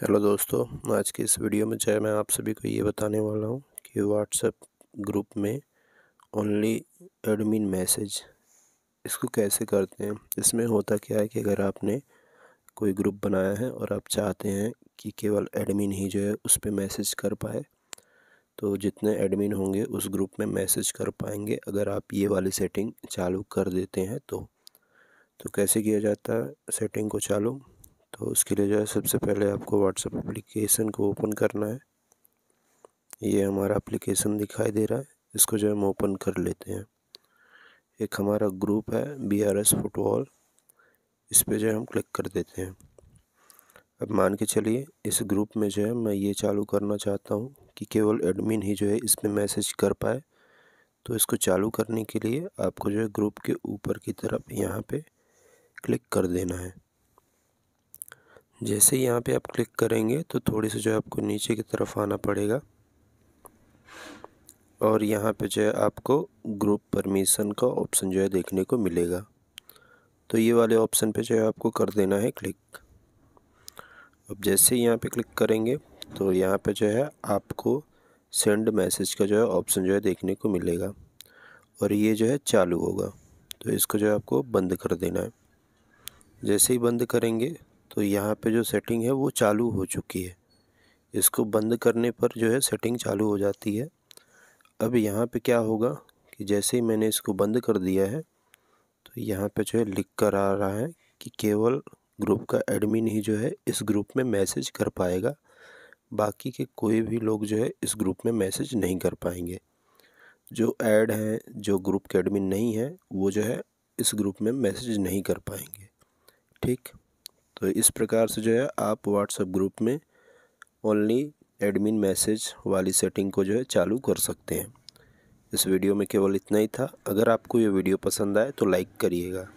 hello दोस्तों आज के इस वीडियो में चाहे मैं आप सभी को ये बताने वाला हूँ कि व्हाट्सएप ग्रुप में ओनली एडमिन मैसेज इसको कैसे करते हैं इसमें होता क्या है कि अगर आपने कोई ग्रुप बनाया है और आप चाहते हैं कि केवल एडमिन ही जो है उस पर मैसेज कर पाए तो जितने एडमिन होंगे उस ग्रुप में मैसेज कर पाएंगे अगर आप ये वाली सेटिंग चालू कर देते हैं तो तो कैसे किया जाता है सेटिंग को चालू तो उसके लिए जो है सबसे पहले आपको व्हाट्सएप एप्लीकेशन को ओपन करना है ये हमारा एप्लीकेशन दिखाई दे रहा है इसको जो हम ओपन कर लेते हैं एक हमारा ग्रुप है बी आर एस फुटबॉल इस पर जो है हम क्लिक कर देते हैं अब मान के चलिए इस ग्रुप में जो है मैं ये चालू करना चाहता हूँ कि केवल एडमिन ही जो है इसमें मैसेज कर पाए तो इसको चालू करने के लिए आपको जो है ग्रुप के ऊपर की तरफ यहाँ पे क्लिक कर देना है जैसे ही यहाँ पे आप क्लिक करेंगे तो थोड़ी सी जो है आपको नीचे की तरफ आना पड़ेगा और यहाँ पे जो है आपको ग्रुप परमिशन का ऑप्शन जो है देखने को मिलेगा तो ये वाले ऑप्शन पे जो है आपको कर देना है क्लिक अब जैसे ही यहाँ पे क्लिक करेंगे तो यहाँ पे जो है आपको सेंड मैसेज का जो है ऑप्शन जो है देखने को मिलेगा और ये जो है चालू होगा तो इसको जो है आपको बंद कर देना है जैसे ही बंद करेंगे तो यहाँ पे जो सेटिंग है वो चालू हो चुकी है इसको बंद करने पर जो है सेटिंग चालू हो जाती है अब यहाँ पे क्या होगा कि जैसे ही मैंने इसको बंद कर दिया है तो यहाँ पे जो है लिख कर आ रहा है कि केवल ग्रुप का एडमिन ही जो है इस ग्रुप में मैसेज कर पाएगा बाकी के कोई भी लोग जो है इस ग्रुप में मैसेज नहीं कर पाएंगे जो ऐड हैं जो ग्रुप के एडमिन नहीं हैं वो जो है इस ग्रुप में मैसेज नहीं कर पाएंगे ठीक तो इस प्रकार से जो है आप व्हाट्सएप ग्रुप में ओनली एडमिन मैसेज वाली सेटिंग को जो है चालू कर सकते हैं इस वीडियो में केवल इतना ही था अगर आपको ये वीडियो पसंद आए तो लाइक करिएगा